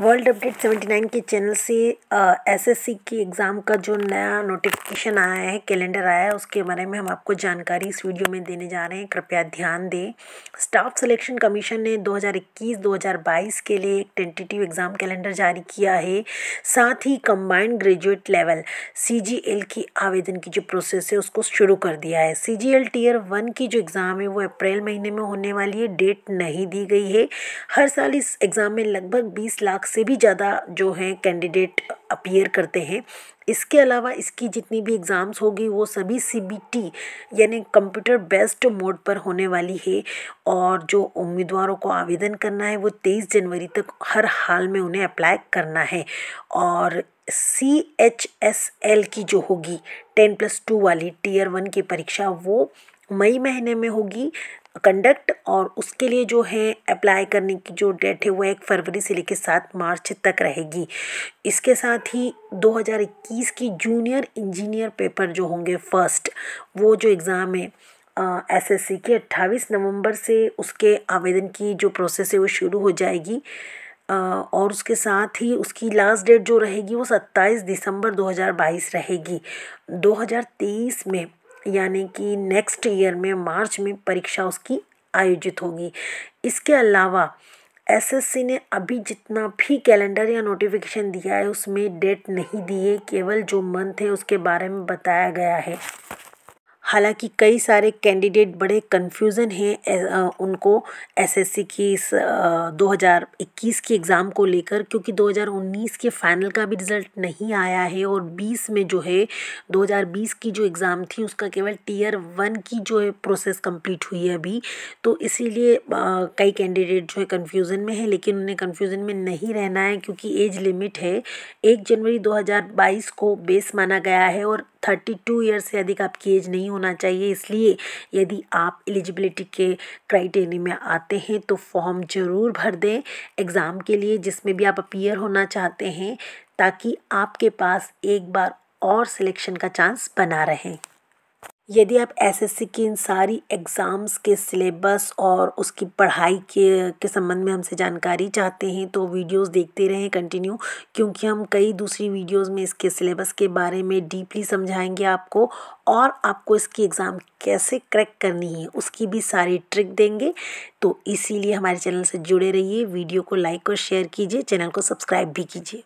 world update seventy nine के channel से SSC की एग्ज़ाम का जो नया नोटिफिकेशन आया है कैलेंडर आया है उसके बारे में हम आपको जानकारी इस वीडियो में देने जा रहे हैं कृपया ध्यान दें स्टाफ सिलेक्शन कमीशन ने 2021-2022 के लिए एक टेंटेटिव एग्ज़ाम कैलेंडर जारी किया है साथ ही कंबाइंड ग्रेजुएट लेवल सी की आवेदन की जो प्रोसेस है उसको शुरू कर दिया है सी टीयर वन की जो एग्ज़ाम है वो अप्रैल महीने में होने वाली है डेट नहीं दी गई है हर साल इस एग्ज़ाम में लगभग बीस लाख लाख से भी ज़्यादा जो हैं कैंडिडेट अपीयर करते हैं इसके अलावा इसकी जितनी भी एग्ज़ाम्स होगी वो सभी सीबीटी यानी कंप्यूटर बेस्ड मोड पर होने वाली है और जो उम्मीदवारों को आवेदन करना है वो तेईस जनवरी तक हर हाल में उन्हें अप्लाई करना है और सी एच एस एल की जो होगी टेन प्लस टू वाली टीयर वन की परीक्षा वो मई महीने में होगी कंडक्ट और उसके लिए जो है अप्लाई करने की जो डेट है वो एक फरवरी से लेकर सात मार्च तक रहेगी इसके साथ ही 2021 की जूनियर इंजीनियर पेपर जो होंगे फर्स्ट वो जो एग्ज़ाम है एसएससी के 28 नवंबर से उसके आवेदन की जो प्रोसेस है वो शुरू हो जाएगी आ, और उसके साथ ही उसकी लास्ट डेट जो रहेगी वो 27 दिसंबर 2022 रहेगी 2023 में यानी कि नेक्स्ट ईयर में मार्च में परीक्षा उसकी आयोजित होगी इसके अलावा एसएससी ने अभी जितना भी कैलेंडर या नोटिफिकेशन दिया है उसमें डेट नहीं दी है केवल जो मंथ है उसके बारे में बताया गया है हालांकि कई सारे कैंडिडेट बड़े कन्फ्यूज़न हैं उनको एसएससी की इस 2021 की एग्ज़ाम को लेकर क्योंकि 2019 के फ़ाइनल का भी रिज़ल्ट नहीं आया है और 20 में जो है 2020 की जो एग्ज़ाम थी उसका केवल टीयर वन की जो है प्रोसेस कंप्लीट हुई है अभी तो इसीलिए कई कैंडिडेट जो है कन्फ्यूज़न में है लेकिन उन्हें कन्फ्यूज़न में नहीं रहना है क्योंकि एज लिमिट है एक जनवरी दो को बेस माना गया है और थर्टी टू ईयर्स से अधिक आपकी एज नहीं होना चाहिए इसलिए यदि आप एलिजिबिलिटी के क्राइटेरिया में आते हैं तो फॉर्म ज़रूर भर दें एग्ज़ाम के लिए जिसमें भी आप अपीयर होना चाहते हैं ताकि आपके पास एक बार और सिलेक्शन का चांस बना रहे यदि आप एसएससी की इन सारी एग्ज़ाम्स के सिलेबस और उसकी पढ़ाई के के संबंध में हमसे जानकारी चाहते हैं तो वीडियोस देखते रहें कंटिन्यू क्योंकि हम कई दूसरी वीडियोस में इसके सिलेबस के बारे में डीपली समझाएंगे आपको और आपको इसकी एग्ज़ाम कैसे क्रैक करनी है उसकी भी सारी ट्रिक देंगे तो इसीलिए हमारे चैनल से जुड़े रहिए वीडियो को लाइक और शेयर कीजिए चैनल को सब्सक्राइब भी कीजिए